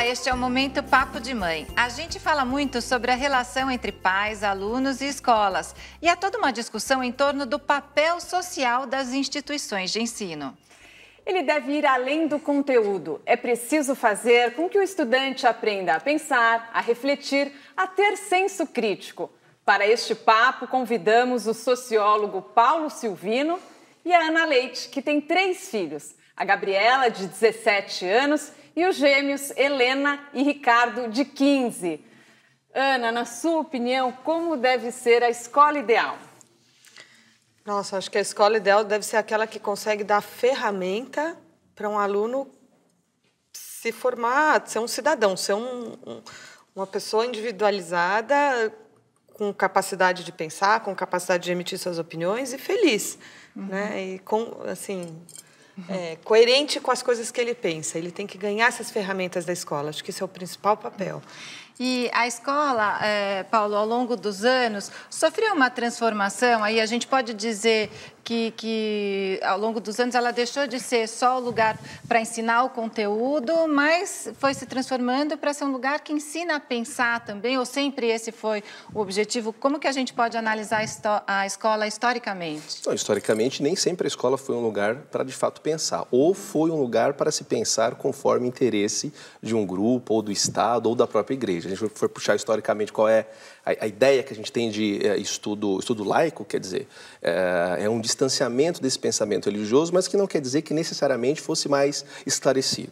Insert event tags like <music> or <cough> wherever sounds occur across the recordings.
Ah, este é o Momento Papo de Mãe. A gente fala muito sobre a relação entre pais, alunos e escolas. E há toda uma discussão em torno do papel social das instituições de ensino. Ele deve ir além do conteúdo. É preciso fazer com que o estudante aprenda a pensar, a refletir, a ter senso crítico. Para este papo, convidamos o sociólogo Paulo Silvino e a Ana Leite, que tem três filhos: a Gabriela, de 17 anos, e os gêmeos Helena e Ricardo, de 15. Ana, na sua opinião, como deve ser a escola ideal? Nossa, acho que a escola ideal deve ser aquela que consegue dar ferramenta para um aluno se formar, ser um cidadão, ser um, um, uma pessoa individualizada, com capacidade de pensar, com capacidade de emitir suas opiniões e feliz, uhum. né? E com, assim, é, coerente com as coisas que ele pensa. Ele tem que ganhar essas ferramentas da escola. Acho que esse é o principal papel. Uhum. E a escola, é, Paulo, ao longo dos anos, sofreu uma transformação, aí a gente pode dizer que, que ao longo dos anos ela deixou de ser só o lugar para ensinar o conteúdo, mas foi se transformando para ser um lugar que ensina a pensar também, ou sempre esse foi o objetivo? Como que a gente pode analisar a escola historicamente? Não, historicamente, nem sempre a escola foi um lugar para de fato pensar, ou foi um lugar para se pensar conforme interesse de um grupo, ou do Estado, ou da própria igreja. A gente for puxar historicamente qual é a, a ideia que a gente tem de é, estudo, estudo laico, quer dizer, é, é um distanciamento desse pensamento religioso, mas que não quer dizer que necessariamente fosse mais esclarecido.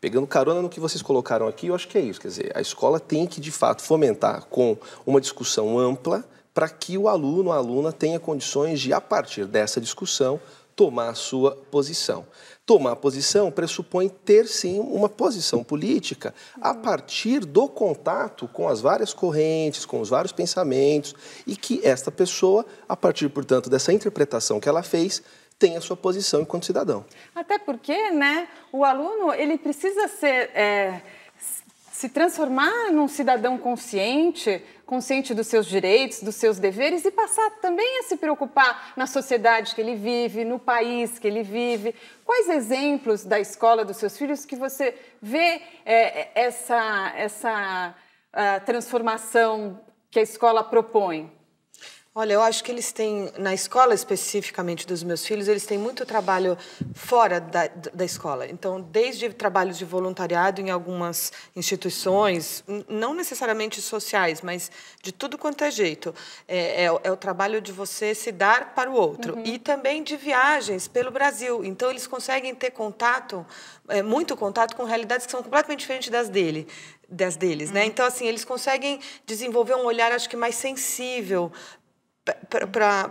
Pegando carona no que vocês colocaram aqui, eu acho que é isso. Quer dizer, a escola tem que, de fato, fomentar com uma discussão ampla para que o aluno, a aluna, tenha condições de, a partir dessa discussão, tomar sua posição. Tomar posição pressupõe ter sim uma posição política a uhum. partir do contato com as várias correntes, com os vários pensamentos e que esta pessoa, a partir portanto dessa interpretação que ela fez, tem a sua posição enquanto cidadão. Até porque, né, o aluno ele precisa ser é se transformar num cidadão consciente, consciente dos seus direitos, dos seus deveres e passar também a se preocupar na sociedade que ele vive, no país que ele vive. Quais exemplos da escola dos seus filhos que você vê é, é essa, essa ah, transformação que a escola propõe? Olha, eu acho que eles têm, na escola especificamente dos meus filhos, eles têm muito trabalho fora da, da escola. Então, desde trabalhos de voluntariado em algumas instituições, não necessariamente sociais, mas de tudo quanto é jeito. É, é, é o trabalho de você se dar para o outro. Uhum. E também de viagens pelo Brasil. Então, eles conseguem ter contato, é, muito contato com realidades que são completamente diferentes das dele das deles, né? Uhum. Então assim eles conseguem desenvolver um olhar acho que mais sensível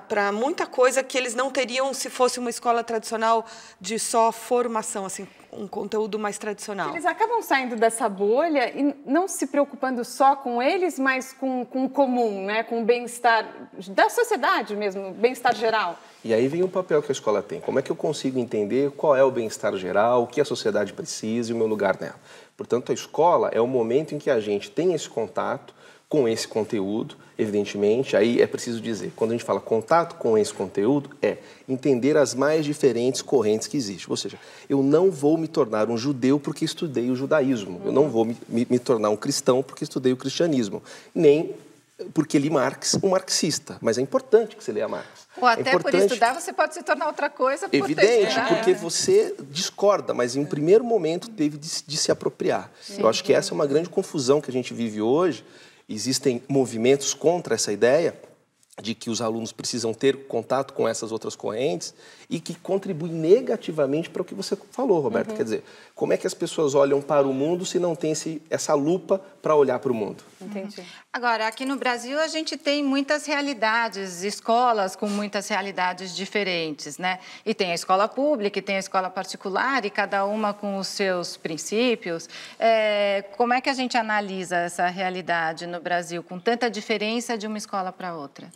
para muita coisa que eles não teriam se fosse uma escola tradicional de só formação, assim, um conteúdo mais tradicional. Eles acabam saindo dessa bolha e não se preocupando só com eles, mas com, com o comum, né? com o bem-estar da sociedade mesmo, bem-estar geral. E aí vem o papel que a escola tem. Como é que eu consigo entender qual é o bem-estar geral, o que a sociedade precisa e o meu lugar nela? Portanto, a escola é o momento em que a gente tem esse contato com esse conteúdo, evidentemente, aí é preciso dizer, quando a gente fala contato com esse conteúdo, é entender as mais diferentes correntes que existem. Ou seja, eu não vou me tornar um judeu porque estudei o judaísmo, eu não vou me, me, me tornar um cristão porque estudei o cristianismo, nem porque li Marx, um marxista, mas é importante que você leia Marx. Ou é até é por estudar você pode se tornar outra coisa. Por Evidente, porque você discorda, mas em um primeiro momento teve de, de se apropriar. Sim. Eu acho que essa é uma grande confusão que a gente vive hoje existem movimentos contra essa ideia, de que os alunos precisam ter contato com essas outras correntes e que contribui negativamente para o que você falou, Roberto. Uhum. Quer dizer, como é que as pessoas olham para o mundo se não tem esse, essa lupa para olhar para o mundo? Entendi. Uhum. Agora, aqui no Brasil a gente tem muitas realidades, escolas com muitas realidades diferentes, né? E tem a escola pública, e tem a escola particular, e cada uma com os seus princípios. É, como é que a gente analisa essa realidade no Brasil com tanta diferença de uma escola para outra?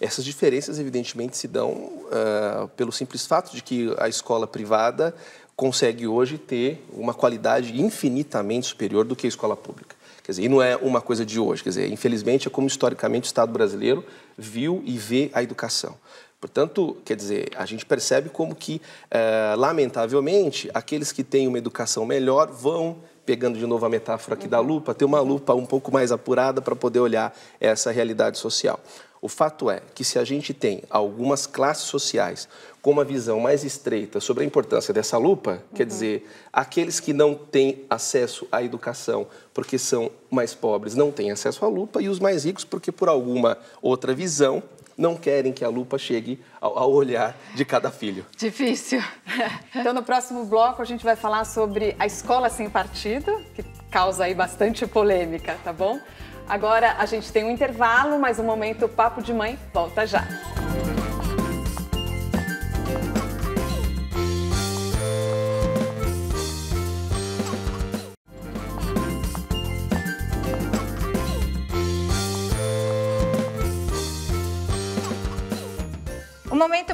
Essas diferenças, evidentemente, se dão uh, pelo simples fato de que a escola privada consegue hoje ter uma qualidade infinitamente superior do que a escola pública. Quer dizer, e não é uma coisa de hoje. Quer dizer, infelizmente, é como historicamente o Estado brasileiro viu e vê a educação. Portanto, quer dizer, a gente percebe como que, é, lamentavelmente, aqueles que têm uma educação melhor vão, pegando de novo a metáfora aqui da uhum. lupa, ter uma lupa um pouco mais apurada para poder olhar essa realidade social. O fato é que se a gente tem algumas classes sociais com uma visão mais estreita sobre a importância dessa lupa, uhum. quer dizer, aqueles que não têm acesso à educação porque são mais pobres não têm acesso à lupa e os mais ricos porque por alguma outra visão não querem que a lupa chegue ao, olhar de cada filho. Difícil. <laughs> Então, no próximo bloco, a gente vai falar sobre a escola sem partido, que causa aí bastante polêmica, tá bom? Agora a gente tem um intervalo, mas o um momento Papo de Mãe volta já.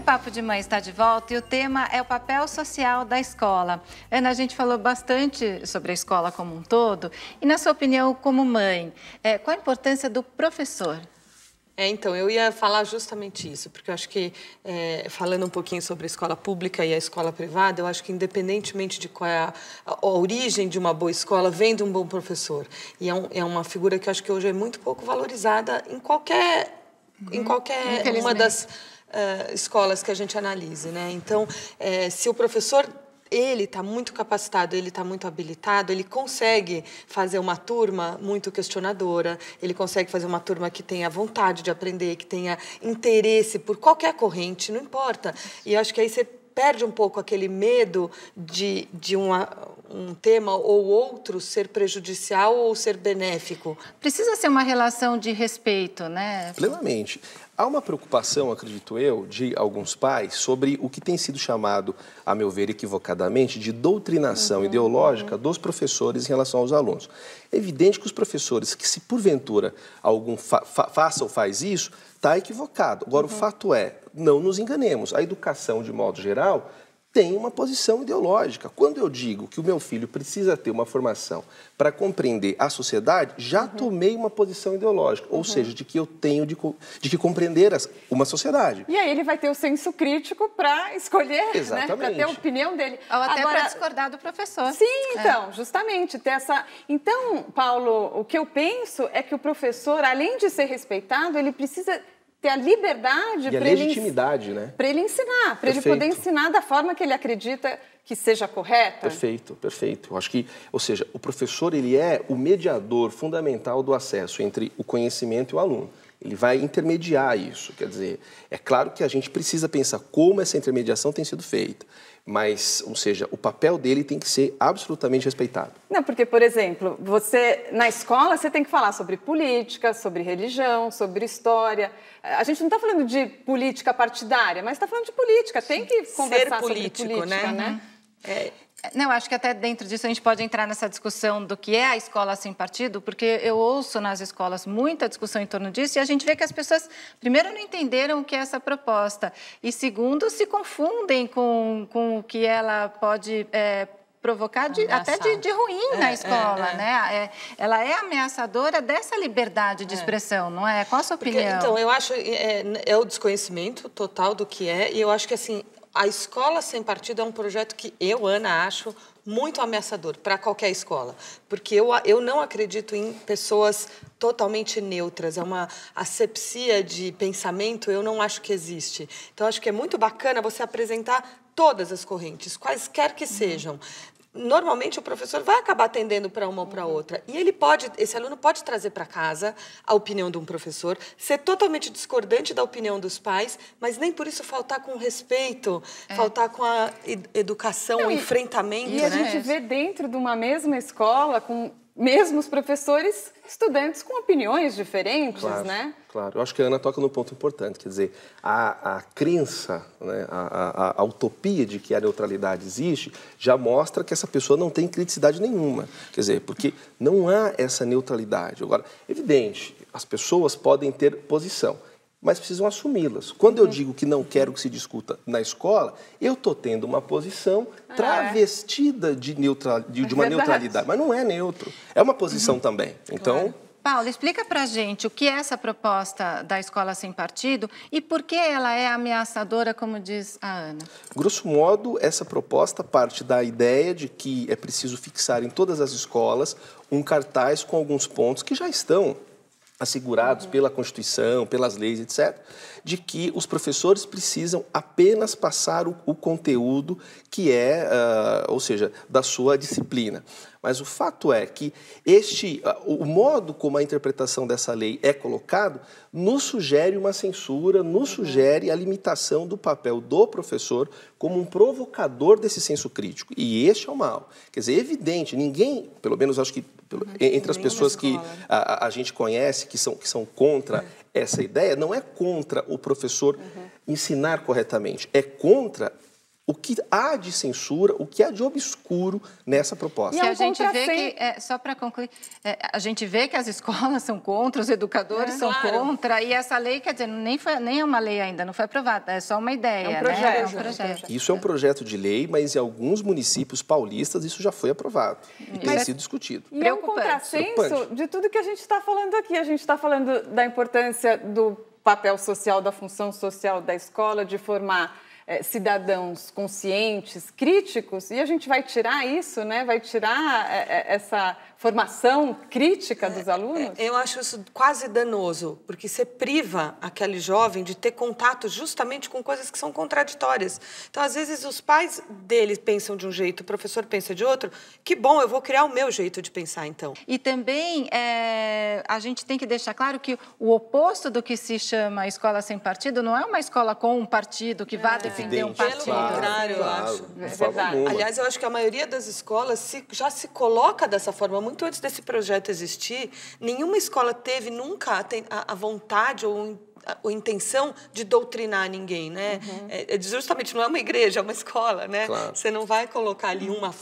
Papo de Mãe está de volta e o tema é o papel social da escola. Ana, a gente falou bastante sobre a escola como um todo. E na sua opinião, como mãe, é, qual a importância do professor? É, então, eu ia falar justamente isso, porque eu acho que, é, falando um pouquinho sobre a escola pública e a escola privada, eu acho que, independentemente de qual é a, a, origem de uma boa escola, vem de um bom professor. E é, um, é uma figura que eu acho que hoje é muito pouco valorizada em qualquer, em qualquer uhum. uma das uh, escolas que a gente analise, né? Então, é, se o professor ele está muito capacitado, ele está muito habilitado, ele consegue fazer uma turma muito questionadora, ele consegue fazer uma turma que tenha vontade de aprender, que tenha interesse por qualquer corrente, não importa. E acho que aí você perde um pouco aquele medo de, de uma, um tema ou outro ser prejudicial ou ser benéfico. Precisa ser uma relação de respeito, né? Plenamente. Há uma preocupação, acredito eu, de alguns pais sobre o que tem sido chamado, a meu ver equivocadamente, de doutrinação uhum, ideológica uhum. dos professores em relação aos alunos. É evidente que os professores que, se porventura algum fa fa faça ou faz isso, está equivocado. Agora, uhum. o fato é, não nos enganemos, a educação, de modo geral, tem uma posição ideológica. Quando eu digo que o meu filho precisa ter uma formação para compreender a sociedade, já uhum. tomei uma posição ideológica, uhum. ou seja, de que eu tenho de, de que compreender as, uma sociedade. E aí ele vai ter o senso crítico para escolher, Exatamente. né? para ter a opinião dele. Ou até para discordar do professor. Sim, é. então, é. justamente, ter essa... Então, Paulo, o que eu penso é que o professor, além de ser respeitado, ele precisa ter a liberdade e a legitimidade, né? Para ele ensinar, para ele poder ensinar da forma que ele acredita que seja correta. Perfeito, perfeito. Eu acho que, ou seja, o professor ele é o mediador fundamental do acesso entre o conhecimento e o aluno. Ele vai intermediar isso. Quer dizer, é claro que a gente precisa pensar como essa intermediação tem sido feita. Mas, ou seja, o papel dele tem que ser absolutamente respeitado. Não, porque, por exemplo, você na escola você tem que falar sobre política, sobre religião, sobre história. A gente não está falando de política partidária, mas está falando de política. Tem que conversar Ser político, sobre política, né? né? Uhum. É, não, acho que até dentro disso a gente pode entrar nessa discussão do que é a escola sem partido, porque eu ouço nas escolas muita discussão em torno disso e a gente vê que as pessoas, primeiro, não entenderam o que é essa proposta e, segundo, se confundem com, com o que ela pode. É, provocar de, até de, de ruim é, na é, escola, é, né? é. né? ela é ameaçadora dessa liberdade de é. expressão, não é? Qual a sua Porque, opinião? então, eu acho é, é o desconhecimento total do que é e eu acho que assim a escola sem partido é um projeto que eu, Ana, acho muito ameaçador para qualquer escola, porque eu, eu não acredito em pessoas totalmente neutras, é uma asepsia de pensamento, eu não acho que existe. Então, acho que é muito bacana você apresentar todas as correntes, quaisquer que uhum. sejam normalmente o professor vai acabar atendendo para uma ou para uhum. outra. E ele pode, esse aluno pode trazer para casa a opinião de um professor, ser totalmente discordante da opinião dos pais, mas nem por isso faltar com respeito, é. faltar com a educação, Não, o enfrentamento. E, e a né? gente vê dentro de uma mesma escola, com mesmo os professores, estudantes com opiniões diferentes, claro, né? Claro, eu acho que a Ana toca num ponto importante, quer dizer, a, a crença, né, a, a, a, utopia de que a neutralidade existe, já mostra que essa pessoa não tem criticidade nenhuma, quer dizer, porque não há essa neutralidade. Agora, evidente, as pessoas podem ter posição, mas precisam assumi-las. Quando eu uhum. digo que não quero que se discuta na escola, eu estou tendo uma posição ah, é? travestida é. de, neutra, de, é de, uma neutralidade, mas não é neutro. É uma posição uhum. também. Então. Claro. Paulo, explica para gente o que é essa proposta da escola sem partido e por que ela é ameaçadora, como diz a Ana. Grosso modo, essa proposta parte da ideia de que é preciso fixar em todas as escolas um cartaz com alguns pontos que já estão assegurados pela Constituição, pelas leis, etc., de que os professores precisam apenas passar o, o conteúdo que é, uh, ou seja, da sua disciplina. Mas o fato é que este, o modo como a interpretação dessa lei é colocado nos sugere uma censura, nos uhum. sugere a limitação do papel do professor como um provocador desse senso crítico. E este é o mal. Quer dizer, é evidente, ninguém, pelo menos acho que pelo, uhum. entre as pessoas que a, a, gente conhece, que são, que são contra uhum. essa ideia, não é contra o professor uhum. ensinar corretamente, é contra o que há de censura, o que há de obscuro nessa proposta. E é um a gente vê que, é, só para concluir, é, a gente vê que as escolas <laughs> são contra, os educadores é, são claro. contra, e essa lei, quer dizer, nem, foi, nem é uma lei ainda, não foi aprovada, é só uma ideia. É né? é um projeto, né? um projeto. Isso é um projeto de lei, mas em alguns municípios paulistas isso já foi aprovado e tem sido discutido. E é um contrassenso de tudo que a gente está falando aqui. A gente está falando da importância do papel social, da função social da escola, de formar é, cidadãos conscientes, críticos, e a gente vai tirar isso, né? vai tirar é, é, essa formação crítica dos é, é, alunos? Eu acho isso quase danoso, porque você priva aquele jovem de ter contato justamente com coisas que são contraditórias. Então, às vezes, os pais dele pensam de um jeito, o professor pensa de outro. Que bom, eu vou criar o meu jeito de pensar, então. E também é, a gente tem que deixar claro que o oposto do que se chama escola sem partido não é uma escola com um partido que vá é. defender um partido. Pelo contrário, claro, eu acho. Claro, é verdade. Aliás, eu acho que a maioria das escolas se, já se coloca dessa forma muito muito antes desse projeto existir, nenhuma escola teve nunca a, a vontade ou a, a, intenção de doutrinar ninguém, né? Uhum. É, é, justamente não é uma igreja, é uma escola, né? Claro. Você não vai colocar ali uhum. uma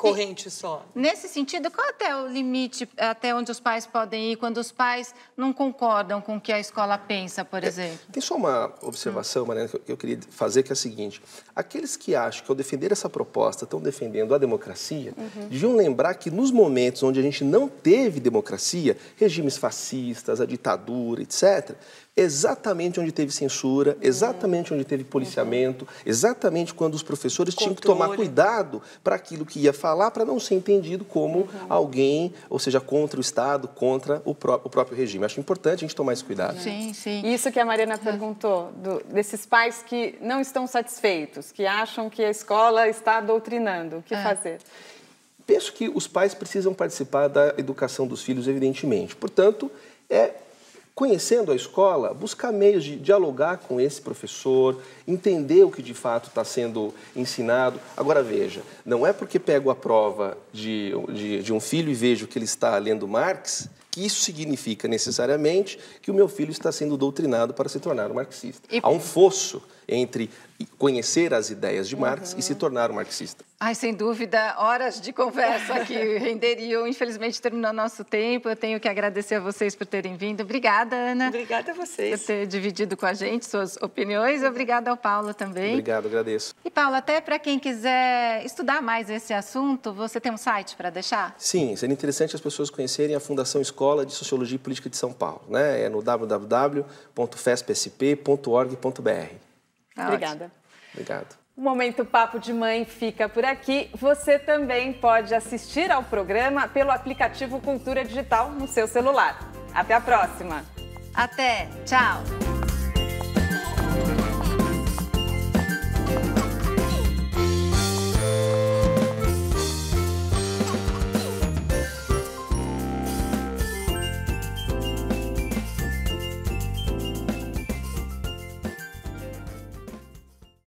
corrente e, só. Nesse sentido, qual até o limite até onde os pais podem ir quando os pais não concordam com o que a escola pensa, por é, exemplo? tem só uma observação, Mariana, que eu, eu queria fazer, que é a seguinte. Aqueles que acham que ao defender essa proposta estão defendendo a democracia, uhum. deviam lembrar que nos momentos onde a gente não teve democracia, regimes fascistas, a ditadura, etc., exatamente onde teve censura, exatamente onde teve policiamento, exatamente quando os professores Controle. tinham que tomar cuidado para aquilo que ia falar, para não ser entendido como uhum. alguém, ou seja, contra o Estado, contra o, pró o, próprio regime. Acho importante a gente tomar esse cuidado. Sim, sim. Isso que a Mariana é. perguntou, do, desses pais que não estão satisfeitos, que acham que a escola está doutrinando, o que é. fazer? Penso que os pais precisam participar da educação dos filhos, evidentemente. Portanto, é Conhecendo a escola, buscar meios de dialogar com esse professor, entender o que de fato está sendo ensinado. Agora veja, não é porque pego a prova de, de, de um filho e vejo que ele está lendo Marx que isso significa necessariamente que o meu filho está sendo doutrinado para se tornar um marxista. E... Há um fosso entre conhecer as ideias de Marx uhum. e se tornar um marxista. Ai, sem dúvida, horas de conversa aqui <laughs> renderiam. Infelizmente, terminou nosso tempo. Eu tenho que agradecer a vocês por terem vindo. Obrigada, Ana. Obrigada a vocês. Por ter dividido com a gente suas opiniões. Obrigada ao Paulo também. Obrigado, agradeço. E, Paulo, até para quem quiser estudar mais esse assunto, você tem um site para deixar? Sim, seria interessante as pessoas conhecerem a Fundação Escola de Sociologia e Política de São Paulo. Né? É no www.fespsp.org.br. Tá Obrigada. Ótimo. Obrigado. O Momento Papo de Mãe fica por aqui. Você também pode assistir ao programa pelo aplicativo Cultura Digital no seu celular. Até a próxima. Até. Tchau.